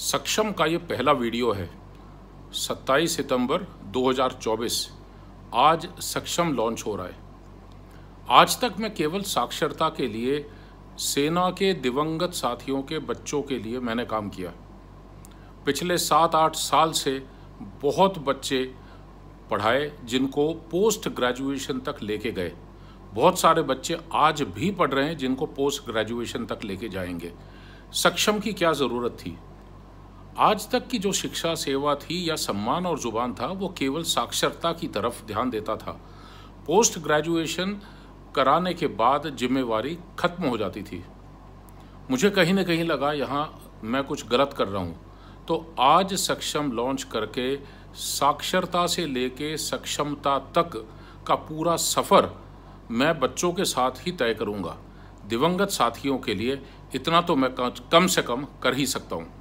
सक्षम का ये पहला वीडियो है 27 सितंबर 2024 आज सक्षम लॉन्च हो रहा है आज तक मैं केवल साक्षरता के लिए सेना के दिवंगत साथियों के बच्चों के लिए मैंने काम किया पिछले सात आठ साल से बहुत बच्चे पढ़ाए जिनको पोस्ट ग्रेजुएशन तक लेके गए बहुत सारे बच्चे आज भी पढ़ रहे हैं जिनको पोस्ट ग्रेजुएशन तक लेके जाएंगे सक्षम की क्या ज़रूरत थी आज तक की जो शिक्षा सेवा थी या सम्मान और जुबान था वो केवल साक्षरता की तरफ ध्यान देता था पोस्ट ग्रेजुएशन कराने के बाद जिम्मेवारी खत्म हो जाती थी मुझे कहीं ना कहीं लगा यहाँ मैं कुछ गलत कर रहा हूँ तो आज सक्षम लॉन्च करके साक्षरता से लेके सक्षमता तक का पूरा सफ़र मैं बच्चों के साथ ही तय करूँगा दिवंगत साथियों के लिए इतना तो मैं कम से कम कर ही सकता हूँ